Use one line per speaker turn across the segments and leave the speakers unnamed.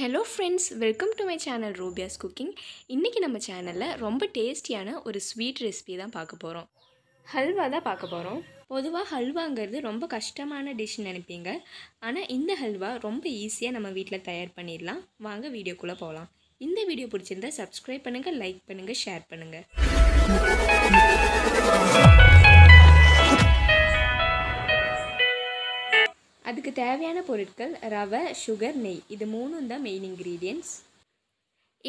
hello friends welcome to my channel Rubiya's cooking இன்றைக்கி நம்ம சேனலில் ரொம்ப டேஸ்டியான ஒரு ஸ்வீட் ரெசிபி தான் பார்க்க போகிறோம் ஹல்வா தான் பார்க்க போகிறோம் பொதுவாக ஹல்வாங்கிறது ரொம்ப கஷ்டமான டிஷ்னு நினைப்பீங்க ஆனால் இந்த ஹல்வா ரொம்ப ஈஸியாக நம்ம வீட்டில் தயார் பண்ணிடலாம் வாங்க வீடியோக்குள்ளே போகலாம் இந்த வீடியோ பிடிச்சிருந்தா சப்ஸ்கிரைப் பண்ணுங்கள் லைக் பண்ணுங்கள் ஷேர் பண்ணுங்கள் அதுக்கு தேவையான பொருட்கள் ரவை சுகர் நெய் இது மூணும் தான் மெயின் இன்க்ரீடியன்ஸ்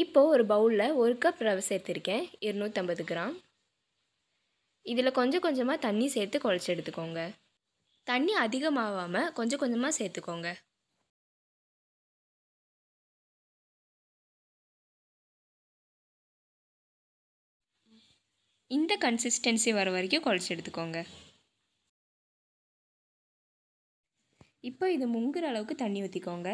இப்போது ஒரு பவுலில் ஒரு கப் ரவை சேர்த்துருக்கேன் இருநூற்றம்பது கிராம் இதில் கொஞ்சம் கொஞ்சமாக தண்ணி சேர்த்து குழச்சி எடுத்துக்கோங்க
தண்ணி அதிகமாகாமல் கொஞ்சம் கொஞ்சமாக சேர்த்துக்கோங்க இந்த கன்சிஸ்டன்சி வர வரைக்கும் குழச்சி எடுத்துக்கோங்க இப்போ இது முங்குற அளவுக்கு தண்ணி ஊற்றிக்கோங்க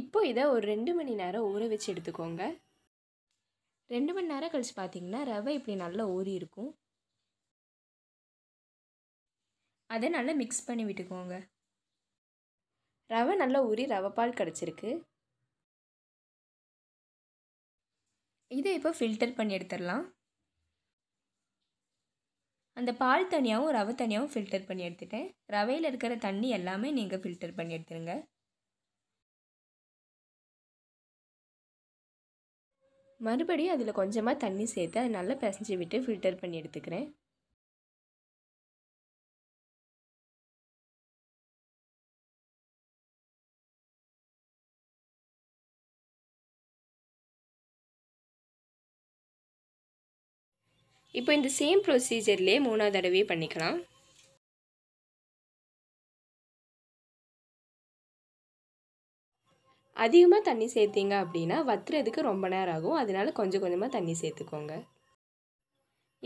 இப்போ இதை ஒரு ரெண்டு மணி நேரம் ஊற வச்சு எடுத்துக்கோங்க
ரெண்டு மணி நேரம் கழித்து பார்த்தீங்கன்னா ரவை இப்படி நல்லா ஊறி இருக்கும்
அதை நல்லா மிக்ஸ் பண்ணி விட்டுக்கோங்க ரவை நல்லா ஊறி ரவை பால் கிடச்சிருக்கு
இதை இப்போ ஃபில்டர் பண்ணி எடுத்துடலாம் அந்த பால் தனியாகவும் ரவை தனியாகவும் ஃபில்டர் பண்ணி எடுத்துட்டேன் ரவையில் இருக்கிற தண்ணி எல்லாமே நீங்கள்
ஃபில்டர் பண்ணி எடுத்துருங்க மறுபடியும் அதில் கொஞ்சமாக தண்ணி சேர்த்து அதை நல்லா பிசைஞ்சு விட்டு ஃபில்டர் பண்ணி எடுத்துக்கிறேன் இப்போ இந்த சேம் ப்ரொசீஜர்லேயே மூணாவது தடவையே பண்ணிக்கலாம் அதிகமாக தண்ணி சேர்த்திங்க அப்படின்னா வத்துறதுக்கு
ரொம்ப நேரம் ஆகும் அதனால கொஞ்சம் கொஞ்சமாக தண்ணி சேர்த்துக்கோங்க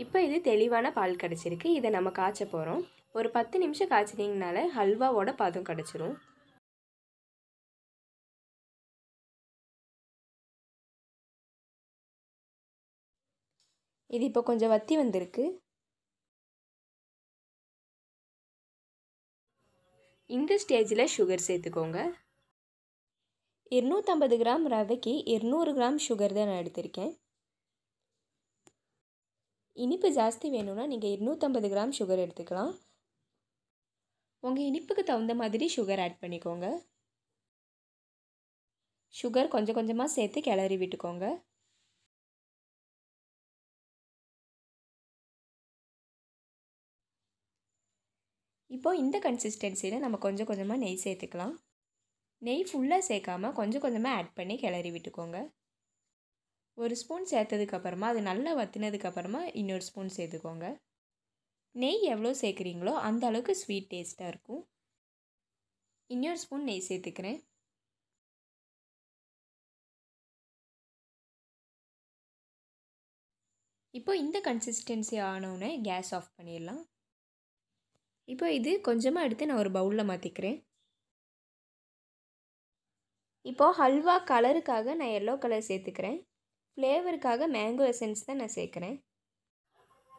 இப்போ இது தெளிவான
பால் கிடச்சிருக்கு இதை நம்ம காய்ச்ச போகிறோம் ஒரு பத்து நிமிஷம் காய்ச்சினீங்கனால ஹல்வாவோட பதம் கிடச்சிரும் இது இப்போ கொஞ்சம் வத்தி வந்திருக்கு இந்த ஸ்டேஜில் சுகர் சேர்த்துக்கோங்க இருநூற்றம்பது கிராம் ரவைக்கு இருநூறு கிராம்
சுகர் தான் நான் எடுத்திருக்கேன் இனிப்பு ஜாஸ்தி வேணும்னா நீங்கள் இருநூற்றம்பது கிராம் சுகர் எடுத்துக்கலாம் உங்கள் இனிப்புக்கு தகுந்த மாதிரி சுகர்
ஆட் பண்ணிக்கோங்க சுகர் கொஞ்சம் கொஞ்சமாக சேர்த்து கிளறி விட்டுக்கோங்க இப்போது இந்த கன்சிஸ்டன்சியில் நம்ம கொஞ்சம் கொஞ்சமாக நெய்
சேர்த்துக்கலாம் நெய் ஃபுல்லாக சேர்க்காமல் கொஞ்சம் கொஞ்சமாக ஆட் பண்ணி கிளறி விட்டுக்கோங்க ஒரு ஸ்பூன் சேர்த்ததுக்கப்புறமா அது நல்லா வத்தினதுக்கப்புறமா இன்னொரு ஸ்பூன் சேர்த்துக்கோங்க
நெய் எவ்வளோ சேர்க்குறீங்களோ அந்த அளவுக்கு ஸ்வீட் டேஸ்ட்டாக இருக்கும் இன்னொரு ஸ்பூன் நெய் சேர்த்துக்கிறேன் இப்போ இந்த கன்சிஸ்டன்சி ஆனவுடனே
கேஸ் ஆஃப் பண்ணிடலாம் இப்போ இது கொஞ்சமாக எடுத்து நான் ஒரு பவுலில் மாற்றிக்கிறேன் இப்போது ஹல்வா கலருக்காக நான் எல்லோ கலர் சேர்த்துக்கிறேன் ஃப்ளேவருக்காக மேங்கோ எசன்ஸ் தான் நான் சேர்க்குறேன்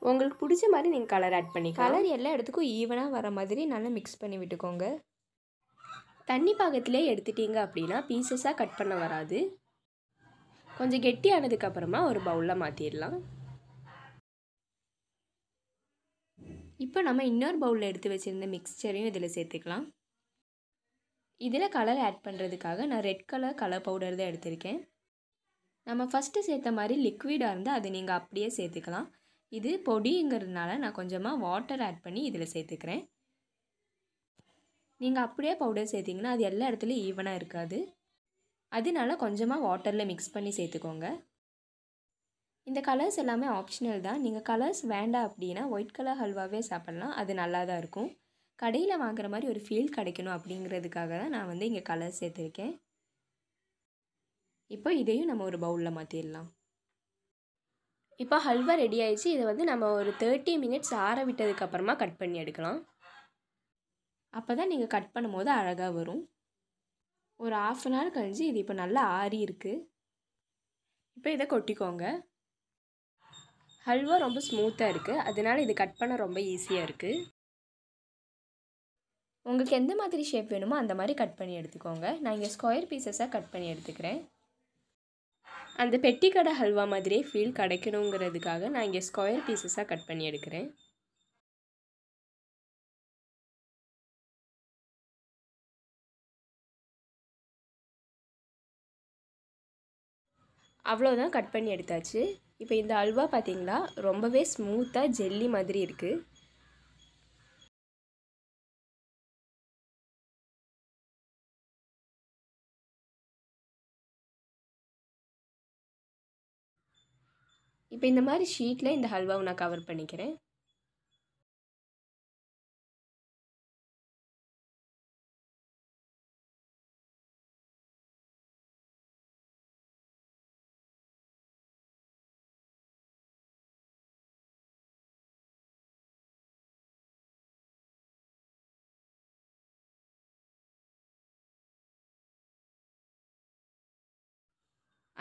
உங்களுக்கு பிடிச்ச மாதிரி நீங்கள் கலர் ஆட் பண்ணி கலர் எல்லா இடத்துக்கும் ஈவனாக வர மாதிரி நல்லா மிக்ஸ் பண்ணி விட்டுக்கோங்க தண்ணி பாகத்திலே எடுத்துட்டீங்க அப்படின்னா பீசஸாக கட் பண்ண வராது கொஞ்சம் கெட்டியானதுக்கப்புறமா ஒரு பவுலில் மாற்றிடலாம் இப்போ நம்ம இன்னொரு பவுலில் எடுத்து வச்சுருந்த மிக்சரையும் இதில் சேர்த்துக்கலாம் இதில் கலர் ஆட் பண்ணுறதுக்காக நான் ரெட் கலர் கலர் பவுடர் தான் எடுத்திருக்கேன் நம்ம ஃபஸ்ட்டு சேர்த்த மாதிரி லிக்விடாக இருந்தால் அதை நீங்கள் அப்படியே சேர்த்துக்கலாம் இது பொடிங்கிறதுனால நான் கொஞ்சமாக வாட்டர் ஆட் பண்ணி இதில் சேர்த்துக்கிறேன் நீங்கள் அப்படியே பவுடர் சேர்த்திங்கன்னா அது எல்லா இடத்துலையும் ஈவனாக இருக்காது அதனால கொஞ்சமாக வாட்டரில் மிக்ஸ் பண்ணி சேர்த்துக்கோங்க இந்த கலர்ஸ் எல்லாமே ஆப்ஷனல் தான் நீங்கள் கலர்ஸ் வேண்டாம் அப்படின்னா ஒயிட் கலர் ஹல்வாவே சாப்பிட்லாம் அது நல்லா தான் இருக்கும் கடையில் வாங்குற மாதிரி ஒரு ஃபீல் கிடைக்கணும் அப்படிங்கிறதுக்காக தான் நான் வந்து இங்கே கலர்ஸ் சேர்த்துருக்கேன் இப்போ இதையும் நம்ம ஒரு பவுலில் மாற்றிடலாம் இப்போ ஹல்வா ரெடி ஆயிடுச்சு இதை வந்து நம்ம ஒரு தேர்ட்டி மினிட்ஸ் ஆற விட்டதுக்கப்புறமா கட் பண்ணி எடுக்கலாம் அப்போ தான் நீங்கள் கட் பண்ணும் போது அழகாக வரும் ஒரு ஆஃப் அன் ஹவர் கழிஞ்சு இது இப்போ நல்லா ஆறி இருக்குது இப்போ இதை கொட்டிக்கோங்க ஹல்வா ரொம்ப ஸ்மூத்தாக இருக்குது அதனால் இது கட் பண்ண ரொம்ப ஈஸியாக இருக்குது உங்களுக்கு எந்த மாதிரி ஷேப் வேணுமோ அந்த மாதிரி கட் பண்ணி எடுத்துக்கோங்க நான் இங்கே ஸ்கொயர் பீசஸாக கட் பண்ணி எடுத்துக்கிறேன்
அந்த பெட்டி கடை ஹல்வா மாதிரியே ஃபீல் கிடைக்கணுங்கிறதுக்காக நான் இங்கே ஸ்கொயர் பீசஸாக கட் பண்ணி எடுக்கிறேன் அவ்வளோதான் கட் பண்ணி எடுத்தாச்சு இப்போ இந்த அல்வா பார்த்திங்களா ரொம்பவே ஸ்மூத்தாக ஜெல்லி மாதிரி இருக்குது இப்போ இந்த மாதிரி ஷீட்டில் இந்த ஹல்வாவை நான் கவர் பண்ணிக்கிறேன்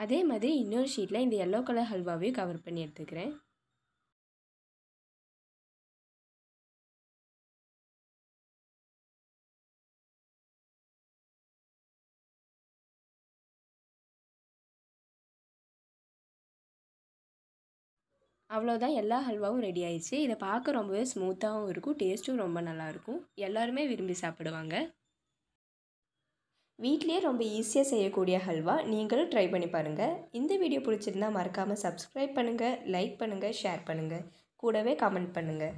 அதே மாதிரி இன்னொரு ஷீட்டில் இந்த எல்லோ கலர் ஹல்வாவையும் கவர் பண்ணி எடுத்துக்கிறேன்
அவ்வளோதான் எல்லா ஹல்வாவும் ரெடி ஆயிடுச்சு இதை
பார்க்க ரொம்பவே ஸ்மூத்தாகவும் இருக்கும் டேஸ்ட்டும் ரொம்ப நல்லாயிருக்கும் எல்லாருமே விரும்பி சாப்பிடுவாங்க வீட்லேயே ரொம்ப ஈஸியாக செய்யக்கூடிய ஹல்வா நீங்களும் ட்ரை பண்ணி பாருங்கள் இந்த
வீடியோ பிடிச்சிருந்தால் மறக்காமல் சப்ஸ்கிரைப் பண்ணுங்கள் லைக் பண்ணுங்கள் ஷேர் பண்ணுங்கள் கூடவே கமெண்ட் பண்ணுங்கள்